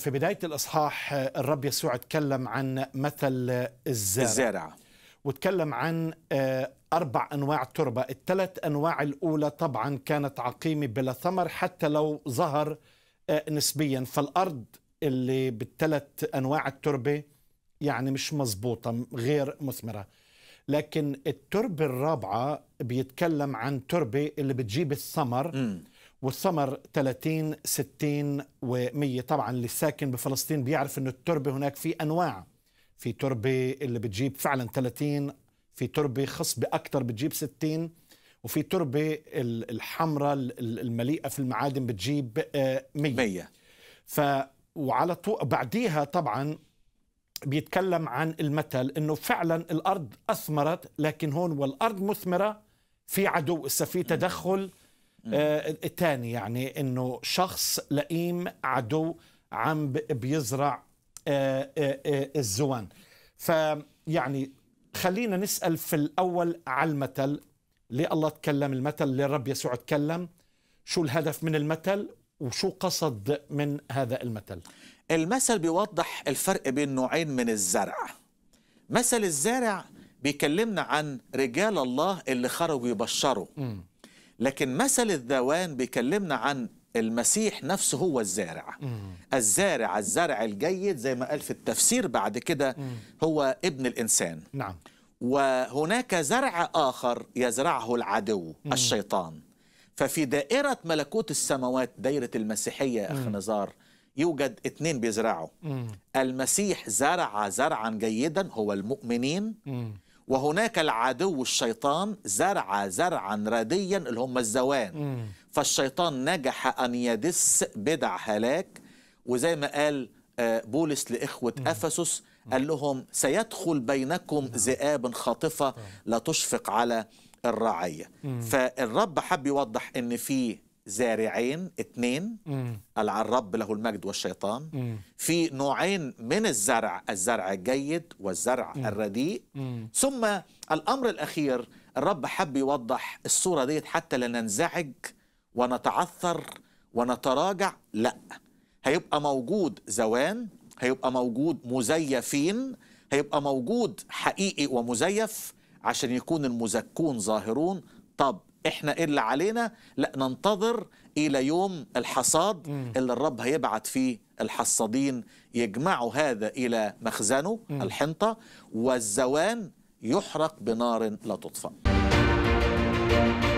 في بداية الإصحاح الرب يسوع تكلم عن مثل الزارع, الزارع. وتكلم عن آه، أربع أنواع تربة الثلاث أنواع الأولى طبعا كانت عقيمة بلا ثمر حتى لو ظهر آه، نسبيا فالأرض اللي بالثلاث أنواع التربة يعني مش مزبوطة غير مثمرة لكن التربة الرابعة بيتكلم عن تربة اللي بتجيب الثمر م. والثمر 30 60 و100 طبعا اللي ساكن بفلسطين بيعرف انه التربه هناك في انواع في تربه اللي بتجيب فعلا 30 في تربه خصبه اكثر بتجيب 60 وفي تربه الحمراء المليئه في المعادن بتجيب 100 آه، 100 ف وعلى طول بعديها طبعا بيتكلم عن المثل انه فعلا الارض اثمرت لكن هون والارض مثمره في عدو لسه في تدخل آه، الثاني يعني انه شخص لئيم عدو عم بيزرع آه، آه، الزوان فيعني خلينا نسال في الاول على المثل ليه الله تكلم المثل ليه الرب يسوع تكلم شو الهدف من المثل وشو قصد من هذا المثل المثل بيوضح الفرق بين نوعين من الزرع مثل الزارع بيكلمنا عن رجال الله اللي خرجوا يبشروا م. لكن مثل الذوان بيكلمنا عن المسيح نفسه هو الزارع الزارع الزرع الجيد زي ما قال في التفسير بعد كده هو ابن الإنسان نعم وهناك زرع آخر يزرعه العدو الشيطان ففي دائرة ملكوت السماوات دايرة المسيحية يا أخ نزار يوجد اتنين بيزرعوا المسيح زرع زرعا جيدا هو المؤمنين وهناك العدو الشيطان زرع زرعا رديا اللي هم الزوان فالشيطان نجح أن يدس بدع هلاك وزي ما قال آه، بولس لإخوة أفسس قال لهم سيدخل بينكم نعم. ذئاب خاطفة نعم. لا تشفق على الرعية فالرب حب يوضح أن في زارعين اثنين الرب له المجد والشيطان مم. في نوعين من الزرع الزرع الجيد والزرع مم. الرديء مم. ثم الأمر الأخير الرب حب يوضح الصورة ديت حتى لا ننزعج ونتعثر ونتراجع لا هيبقى موجود زوان هيبقى موجود مزيفين هيبقى موجود حقيقي ومزيف عشان يكون المزكون ظاهرون طب احنا ايه اللي علينا لا ننتظر الى يوم الحصاد اللي الرب هيبعت فيه الحصادين يجمعوا هذا الى مخزنه الحنطه والزوان يحرق بنار لا تطفأ